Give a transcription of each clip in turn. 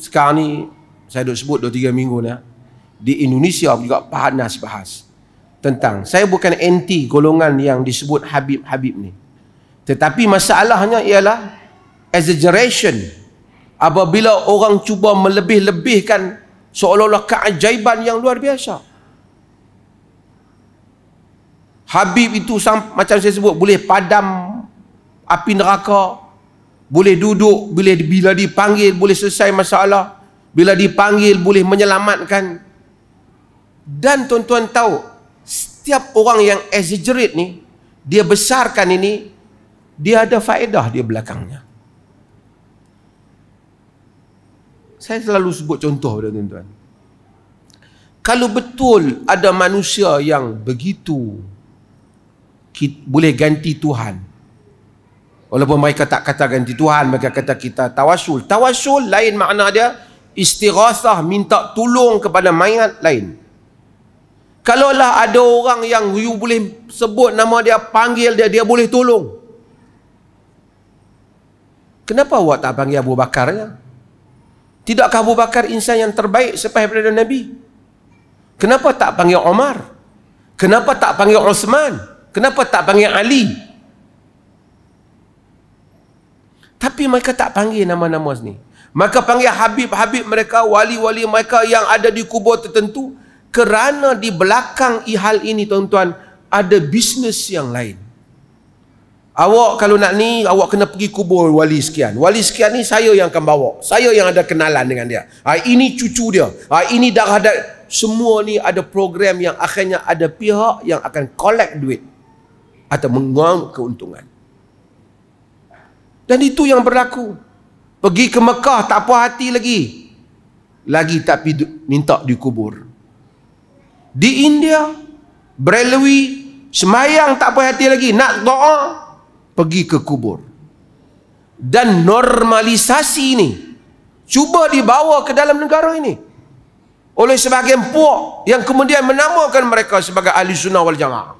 sekarang ni saya dah sebut 2 3 minggu dah di Indonesia juga panas bahas tentang saya bukan anti golongan yang disebut Habib-Habib ni tetapi masalahnya ialah exaggeration apabila orang cuba melebih-lebihkan seolah-olah keajaiban yang luar biasa Habib itu macam saya sebut boleh padam api neraka boleh duduk bila bila dipanggil boleh selesai masalah bila dipanggil boleh menyelamatkan dan tuan-tuan tahu setiap orang yang exaggerate ni dia besarkan ini dia ada faedah dia belakangnya saya selalu sebut contoh pada tuan-tuan kalau betul ada manusia yang begitu boleh ganti Tuhan Walaupun mereka tak kata ganti Tuhan, mereka kata kita tawasul. Tawasul lain makna dia, istighathah minta tolong kepada mayat lain. Kalaulah ada orang yang you boleh sebut nama dia, panggil dia, dia boleh tolong. Kenapa awak tak panggil Abu Bakar ya? Tidakkah Abu Bakar insan yang terbaik sepah daripada Nabi? Kenapa tak panggil Omar? Kenapa tak panggil Osman? Kenapa tak panggil Ali? Tapi mereka tak panggil nama-nama ni. Mereka panggil habib-habib mereka, wali-wali mereka yang ada di kubur tertentu. Kerana di belakang ihal ini, tuan-tuan, ada bisnes yang lain. Awak kalau nak ni, awak kena pergi kubur wali sekian. Wali sekian ni saya yang akan bawa. Saya yang ada kenalan dengan dia. Ha, ini cucu dia. Ha, ini darah dah. Semua ni ada program yang akhirnya ada pihak yang akan collect duit. Atau mengguam keuntungan. Dan itu yang berlaku. Pergi ke Mekah tak puas hati lagi. Lagi tak minta dikubur. Di India, Brelewi, semayang tak puas hati lagi. Nak doa, pergi ke kubur. Dan normalisasi ini, cuba dibawa ke dalam negara ini. Oleh sebagian puak yang kemudian menamakan mereka sebagai ahli sunnah wal jamaah.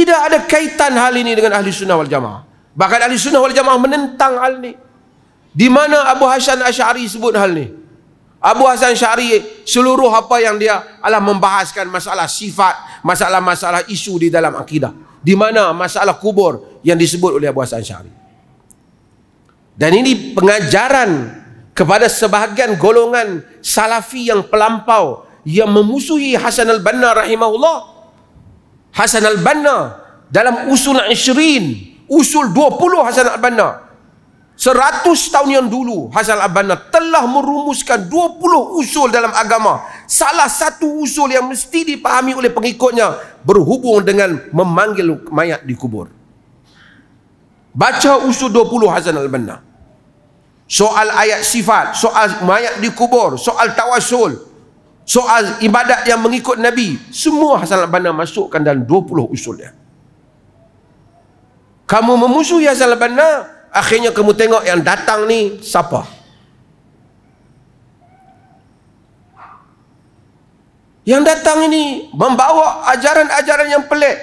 Tidak ada kaitan hal ini dengan ahli sunnah wal jamaah. Bahkan ahli sunnah wal jamaah menentang hal ini. Di mana Abu Hasan Asyari sebut hal ini? Abu Hasan Syari seluruh apa yang dia alah membahaskan masalah sifat, masalah-masalah isu di dalam akidah. Di mana masalah kubur yang disebut oleh Abu Hasan Syari. Dan ini pengajaran kepada sebahagian golongan salafi yang pelampau yang memusuhi Hasan al-Banna rahimahullah Hasan al-Banna dalam usul al Ishrin, usul 20 Hasan al-Banna. 100 tahun yang dulu Hasan al-Banna telah merumuskan 20 usul dalam agama. Salah satu usul yang mesti dipahami oleh pengikutnya berhubung dengan memanggil mayat di kubur. Baca usul 20 Hasan al-Banna. Soal ayat sifat, soal mayat di kubur, soal tawasul, soal ibadat yang mengikut Nabi semua Hasan Al-Banna masukkan dalam 20 usulnya kamu memusuhi Hasan Al-Banna akhirnya kamu tengok yang datang ni siapa yang datang ini membawa ajaran-ajaran yang pelik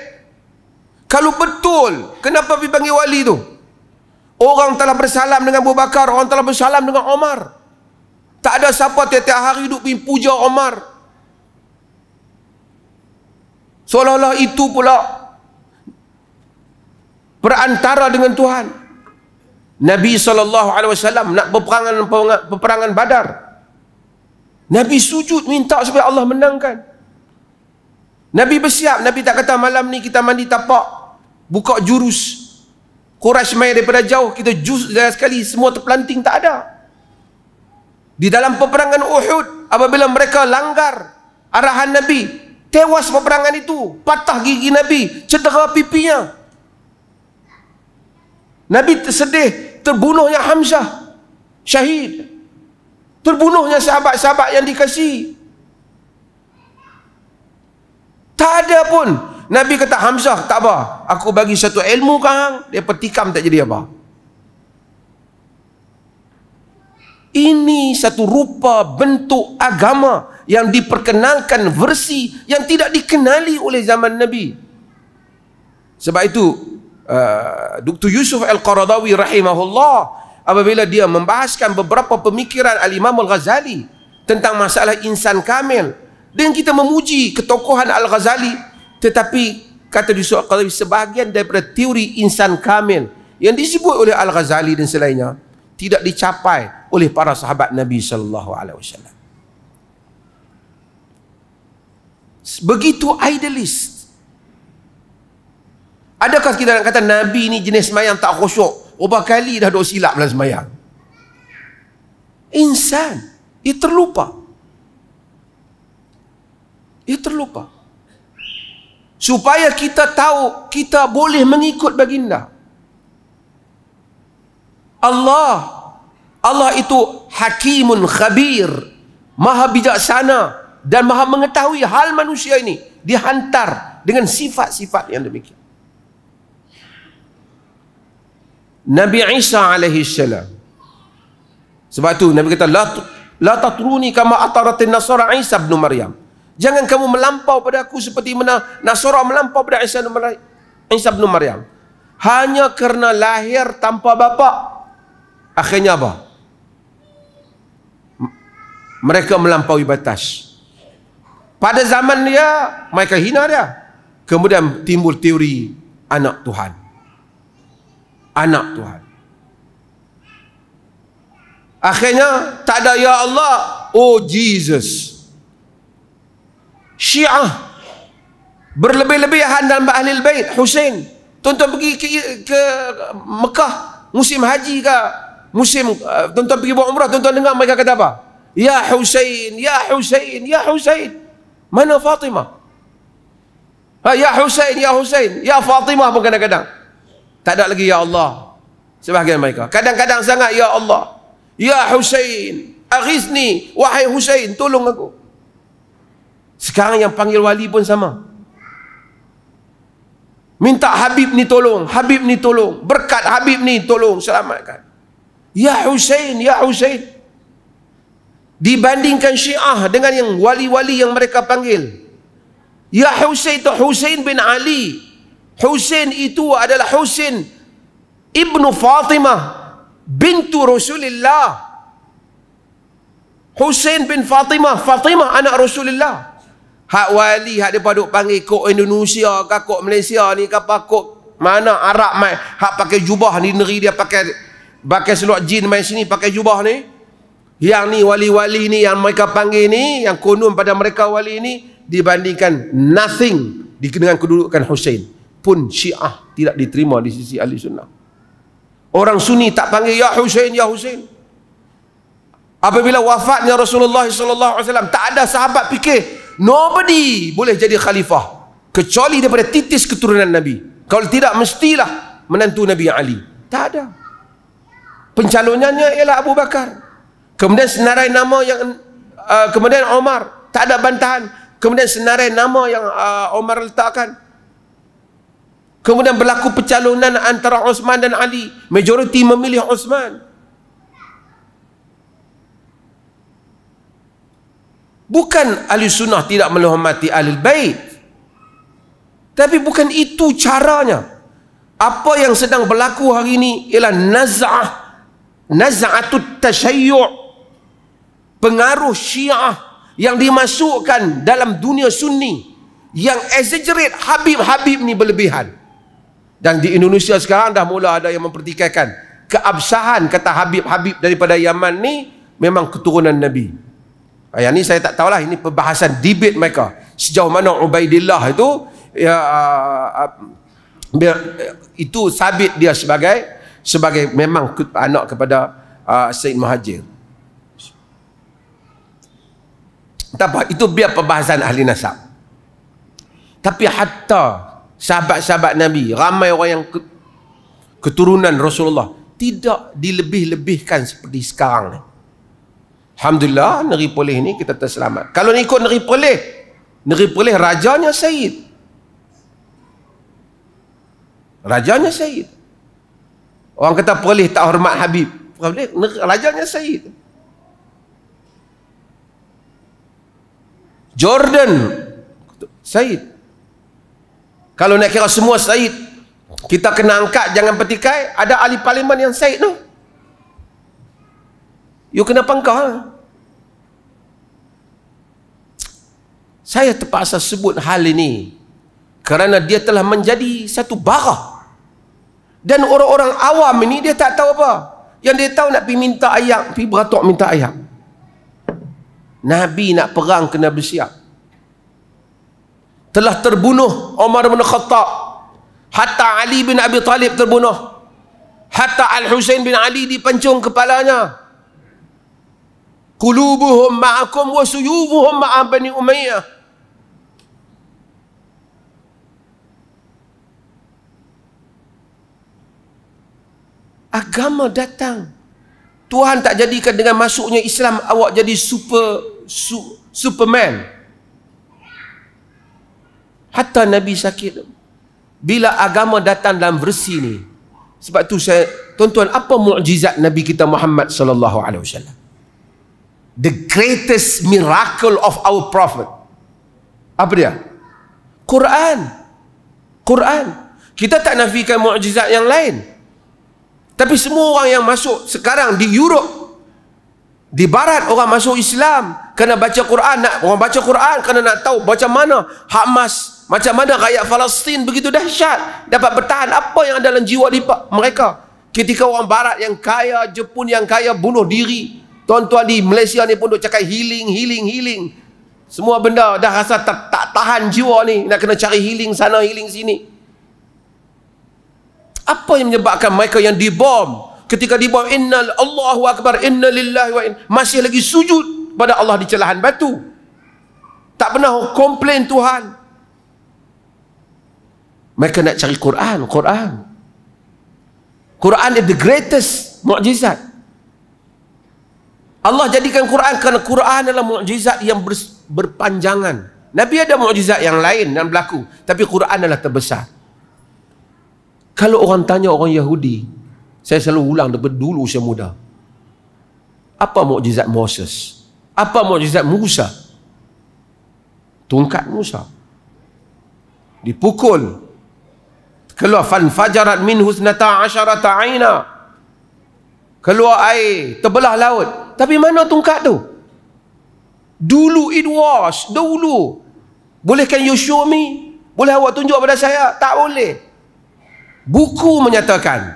kalau betul kenapa pergi panggil wali tu orang telah bersalam dengan Abu Bakar orang telah bersalam dengan Omar tak ada siapa tiap-tiap hari duduk pergi puja Umar. Seolah-olah itu pula perantara dengan Tuhan. Nabi SAW nak peperangan peperangan badar. Nabi sujud minta supaya Allah menangkan. Nabi bersiap. Nabi tak kata malam ni kita mandi tapak. Buka jurus. Quraish main daripada jauh. Kita jurus sekali. Semua terpelanting tak ada. Tak ada di dalam peperangan Uhud apabila mereka langgar arahan Nabi tewas peperangan itu patah gigi Nabi cedera pipinya Nabi sedih terbunuhnya Hamzah syahid terbunuhnya sahabat-sahabat yang dikasih. tak ada pun Nabi kata Hamzah tak apa aku bagi satu ilmu kang dia petikam tak jadi apa-apa ini satu rupa bentuk agama yang diperkenalkan versi yang tidak dikenali oleh zaman Nabi. Sebab itu uh, Dr. Yusuf Al-Qaradawi rahimahullah apabila dia membahaskan beberapa pemikiran Al-Imam Al-Ghazali tentang masalah insan kamil dan kita memuji ketokohan Al-Ghazali tetapi kata Yusuf Al-Qaradawi sebahagian daripada teori insan kamil yang disebut oleh Al-Ghazali dan selainnya tidak dicapai oleh para sahabat Nabi sallallahu alaihi wasallam. Begitu idealist. Adakah kita nak kata Nabi ni jenis semayang tak khusyuk? Berapa kali dah duk silap dalam semayang? Insan. Dia terlupa. Dia terlupa. Supaya kita tahu kita boleh mengikut baginda. Allah Allah itu hakimun khabir. Maha bijaksana dan maha mengetahui hal manusia ini. Dihantar dengan sifat-sifat yang demikian. Nabi Isa alaihi salam. Sebab tu Nabi kata la la tatruni kama atarat nasara Isa bin Maryam. Jangan kamu melampau pada aku seperti mana Nasara melampau pada Isa bin Maryam. Isa bin Maryam. Hanya kerana lahir tanpa bapa. Akhirnya apa? mereka melampaui batas pada zaman dia mereka hina dia kemudian timbul teori anak Tuhan anak Tuhan akhirnya tak ada ya Allah oh Jesus Syiah berlebih-lebihan dalam ahli bait Hussein. tuan-tuan pergi ke, ke Mekah musim haji ke musim uh, tuan-tuan pergi buat umrah tuan-tuan dengar mereka kata apa Ya Husain, Ya Husain, Ya Husain. Mana Fatimah? Ha, ya Husain, Ya Husain, Ya Fatimah pun kadang-kadang. Tak ada lagi Ya Allah. Sebahagian mereka. Kadang-kadang sangat Ya Allah. Ya Husain, Aghizni, Wahai Husain, tolong aku. Sekarang yang panggil wali pun sama. Minta Habib ni tolong, Habib ni tolong, berkat Habib ni tolong selamatkan. Ya Husain, Ya Husain dibandingkan syiah dengan yang wali-wali yang mereka panggil. Ya Husain itu Husain bin Ali. Husain itu adalah Husain ibnu Fatimah bintu Rasulullah. Husain bin Fatimah, Fatimah anak Rasulullah. Hak wali hak depa duk panggil kok Indonesia ke kok Malaysia ni ke apa mana Arab mai hak pakai jubah ni negeri dia pakai pakai seluar jin mai sini pakai jubah ni yang ni wali-wali ni yang mereka panggil ni yang konon pada mereka wali ni dibandingkan nothing dengan kedudukan Hussein pun syiah tidak diterima di sisi ahli sunnah orang sunni tak panggil ya Hussein ya Hussein apabila wafatnya Rasulullah SAW tak ada sahabat fikir nobody boleh jadi khalifah kecuali daripada titis keturunan Nabi kalau tidak mestilah menantu Nabi Ali tak ada pencalonannya ialah Abu Bakar Kemudian senarai nama yang uh, kemudian Omar tak ada bantahan. Kemudian senarai nama yang uh, Omar letakkan. Kemudian berlaku pecalonan antara Osman dan Ali. Majoriti memilih Osman. Bukan ahli sunnah tidak menghormati ahli bait. Tapi bukan itu caranya. Apa yang sedang berlaku hari ini ialah naz'ah. Naz'atut tashayyu' pengaruh syiah yang dimasukkan dalam dunia sunni yang exaggerate Habib-Habib ni berlebihan dan di Indonesia sekarang dah mula ada yang mempertikaikan keabsahan kata Habib-Habib daripada Yaman ni memang keturunan Nabi ah, yang ni saya tak tahulah ini perbahasan debate mereka sejauh mana Ubaidillah itu ya, ah, ah, itu sabit dia sebagai sebagai memang anak kepada uh, Said Muhajir Tak apa, itu biar perbahasan ahli nasab. Tapi hatta sahabat-sahabat Nabi, ramai orang yang keturunan Rasulullah tidak dilebih-lebihkan seperti sekarang Alhamdulillah negeri Perlis ini kita terselamat. Kalau ni ikut negeri Perlis, negeri Perlis rajanya Syed, Rajanya Syed. Orang kata Perlis tak hormat Habib. Perlis rajanya Syed. Jordan Said kalau nak kira semua Said kita kena angkat jangan petikai ada ahli parlimen yang Said tu you kena pangkah lah. saya terpaksa sebut hal ini kerana dia telah menjadi satu bara dan orang-orang awam ini dia tak tahu apa yang dia tahu nak pergi minta ayam pergi beratok minta ayam Nabi nak perang kena bersiap. Telah terbunuh Omar bin Khattab. Hatta Ali bin Abi Talib terbunuh. Hatta al Hussein bin Ali dipancung kepalanya. Kulubuhum ma'akum wa suyubuhum ma'am bani Umayyah. Agama datang Tuhan tak jadikan dengan masuknya Islam awak jadi super su, superman. Hatta Nabi sakit. Bila agama datang dalam versi ni. Sebab tu saya tuan-tuan apa mukjizat Nabi kita Muhammad sallallahu alaihi wasallam? The greatest miracle of our prophet. Apa dia? Quran. Quran. Kita tak nafikan mukjizat yang lain. Tapi semua orang yang masuk sekarang di Europe di barat orang masuk Islam kena baca Quran nak orang baca Quran kena nak tahu macam mana Hamas macam mana rakyat Palestin begitu dahsyat dapat bertahan apa yang ada dalam jiwa di mereka ketika orang barat yang kaya Jepun yang kaya bunuh diri tuan-tuan di Malaysia ni pun duk cakap healing healing healing semua benda dah rasa tak, tak tahan jiwa ni nak kena cari healing sana healing sini apa yang menyebabkan mereka yang dibom ketika dibom innal Allahu akbar inna lillahi wa inna masih lagi sujud pada Allah di celahan batu tak pernah komplain Tuhan mereka nak cari Quran Quran Quran is the greatest mukjizat Allah jadikan Quran kerana Quran adalah mukjizat yang berpanjangan Nabi ada mukjizat yang lain yang berlaku tapi Quran adalah terbesar kalau orang tanya orang Yahudi, saya selalu ulang daripada dulu usia muda. Apa mukjizat Moses? Apa mukjizat Musa? Tungkat Musa. Dipukul. Keluar fan fajarat min husnata asyarata aina. Keluar air, terbelah laut. Tapi mana tungkat tu? Dulu it was, dulu. Bolehkan you show me? Boleh awak tunjuk pada saya? Tak boleh buku menyatakan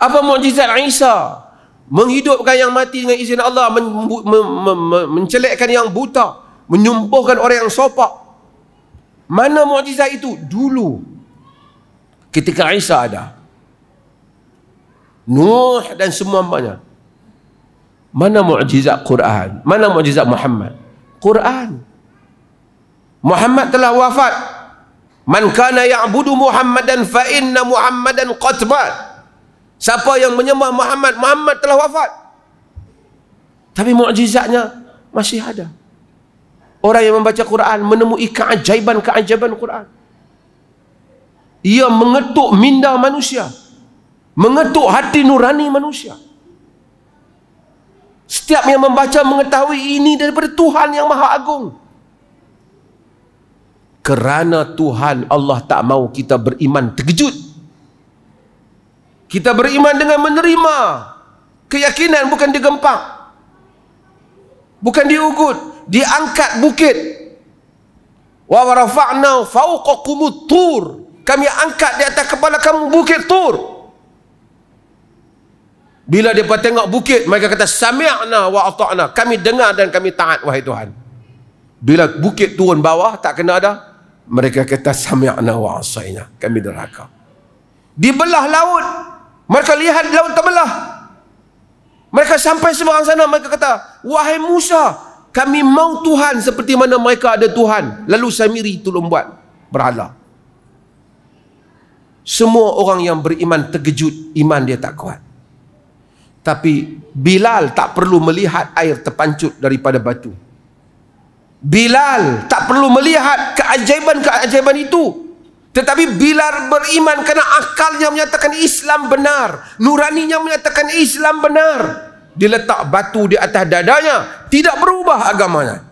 apa mukjizat Isa menghidupkan yang mati dengan izin Allah men, men, men, men, mencelekkan yang buta menyembuhkan orang yang sopak mana mukjizat itu dulu ketika Isa ada Nuh dan semua banyak mana mukjizat Quran mana mukjizat Muhammad Quran Muhammad telah wafat Man kana ya'budu Muhammadan fa inna Muhammadan qatbat. Siapa yang menyembah Muhammad, Muhammad telah wafat. Tapi mukjizatnya masih ada. Orang yang membaca Quran menemui keajaiban-keajaiban Quran. Ia mengetuk minda manusia. Mengetuk hati nurani manusia. Setiap yang membaca mengetahui ini daripada Tuhan yang Maha Agung kerana Tuhan Allah tak mau kita beriman terkejut kita beriman dengan menerima keyakinan bukan digempak bukan diugut diangkat bukit wa rafa'na fawqakum tur kami angkat di atas kepala kamu bukit tur bila depa tengok bukit mereka kata sami'na wa ata'na kami dengar dan kami taat wahai Tuhan bila bukit turun bawah tak kena ada mereka kata sami'na wa asaina kami di belah laut mereka lihat laut terbelah mereka sampai semua orang sana mereka kata wahai Musa kami mau Tuhan seperti mana mereka ada Tuhan lalu Samiri tolong buat berhala semua orang yang beriman terkejut iman dia tak kuat tapi Bilal tak perlu melihat air terpancut daripada batu Bilal tak perlu melihat keajaiban-keajaiban itu. Tetapi Bilal beriman kerana akalnya menyatakan Islam benar. Nuraninya menyatakan Islam benar. Diletak batu di atas dadanya. Tidak berubah agamanya.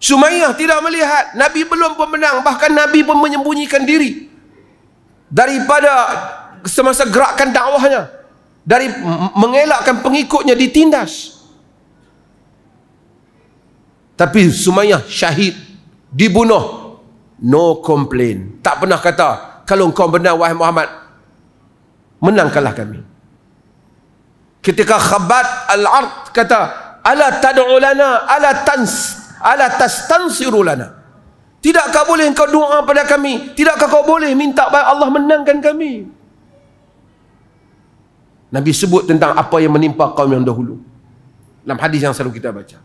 Sumayyah tidak melihat. Nabi belum pemenang. Bahkan Nabi pun menyembunyikan diri. Daripada semasa gerakan dakwahnya. Dari mengelakkan pengikutnya ditindas tapi Sumayyah syahid dibunuh no complain tak pernah kata kalau engkau benar wahai Muhammad menangkanlah kami ketika khabat al-ard kata ala tad'u lana ala tans ala tastansiru lana tidakkah boleh kau doa pada kami tidakkah kau boleh minta Allah menangkan kami Nabi sebut tentang apa yang menimpa kaum yang dahulu dalam hadis yang selalu kita baca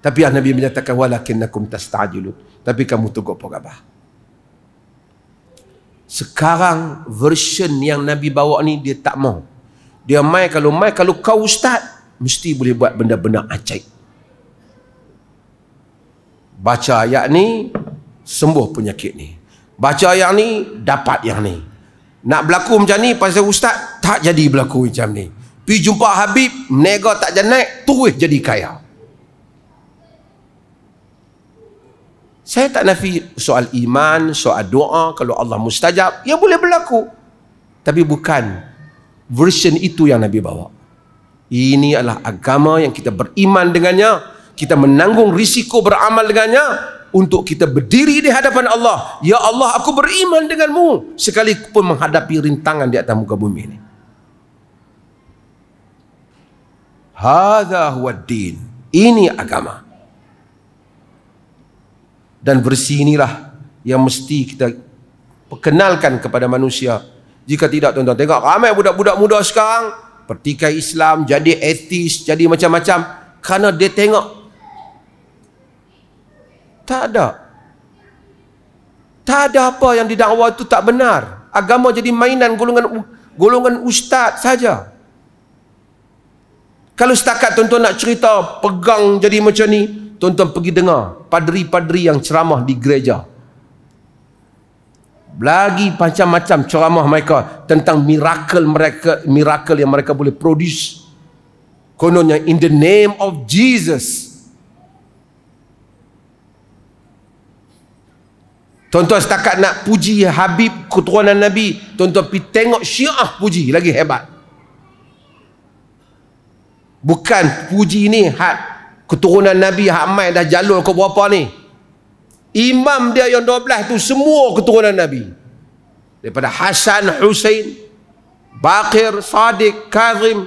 tapi ah Nabi menyatakan walakinnakum tasta'jilun. Tapi kamu tunggu apa khabar? Sekarang version yang Nabi bawa ni dia tak mau. Dia mai kalau mai kalau kau ustaz mesti boleh buat benda-benda ajaib. Baca ayat ni sembuh penyakit ni. Baca ayat ni dapat yang ni. Nak berlaku macam ni pasal ustaz tak jadi berlaku macam ni. Pergi jumpa Habib, nego tak jadi jenek, terus jadi kaya. Saya tak nafi soal iman, soal doa, kalau Allah mustajab, ia ya boleh berlaku. Tapi bukan version itu yang Nabi bawa. Ini adalah agama yang kita beriman dengannya. Kita menanggung risiko beramal dengannya. Untuk kita berdiri di hadapan Allah. Ya Allah, aku beriman denganmu. sekali pun menghadapi rintangan di atas muka bumi ini. Hada huwa din. Ini agama dan bersih inilah yang mesti kita perkenalkan kepada manusia. Jika tidak tuan-tuan tengok ramai budak-budak muda sekarang pertikai Islam, jadi etis, jadi macam-macam kerana dia tengok tak ada tak ada apa yang didakwa itu tak benar. Agama jadi mainan golongan golongan ustaz saja. Kalau setakat tuan-tuan nak cerita pegang jadi macam ni, tuan-tuan pergi dengar padri-padri yang ceramah di gereja lagi macam-macam ceramah mereka tentang miracle mereka miracle yang mereka boleh produce kononnya in the name of Jesus Tuan-tuan setakat nak puji Habib keturunan Nabi, tuan-tuan pergi tengok Syiah puji lagi hebat. Bukan puji ni hat keturunan Nabi hak mai dah jalur ke berapa ni? Imam dia yang 12 tu semua keturunan Nabi. Daripada Hasan, Hussein, Baqir, Sadiq, Kazim.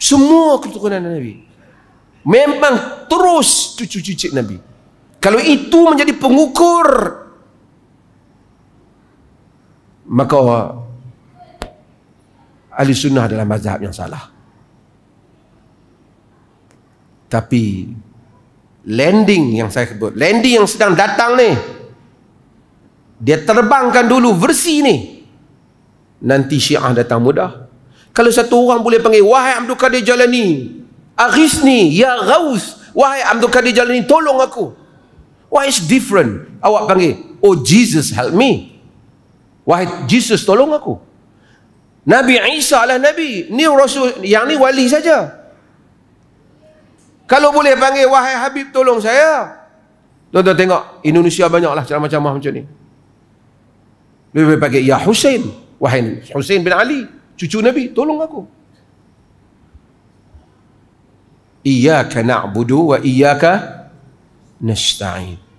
Semua keturunan Nabi. Memang terus cucu-cucu Nabi. Kalau itu menjadi pengukur maka ahli sunnah adalah mazhab yang salah tapi landing yang saya sebut landing yang sedang datang ni dia terbangkan dulu versi ni nanti syiah datang mudah kalau satu orang boleh panggil wahai Abdul Qadir Jalani aghisni ya ghaus wahai Abdul Qadir Jalani tolong aku why is different awak panggil oh Jesus help me wahai Jesus tolong aku Nabi Isa lah Nabi ni Rasul yang ni wali saja kalau boleh panggil wahai Habib tolong saya. Tuan-tuan tengok Indonesia banyaklah ceramah ceramah macam macam ni. Lebih baik panggil ya Husain, wahai Husain bin Ali, cucu Nabi, tolong aku. Iyyaka na'budu wa iyyaka nasta'in.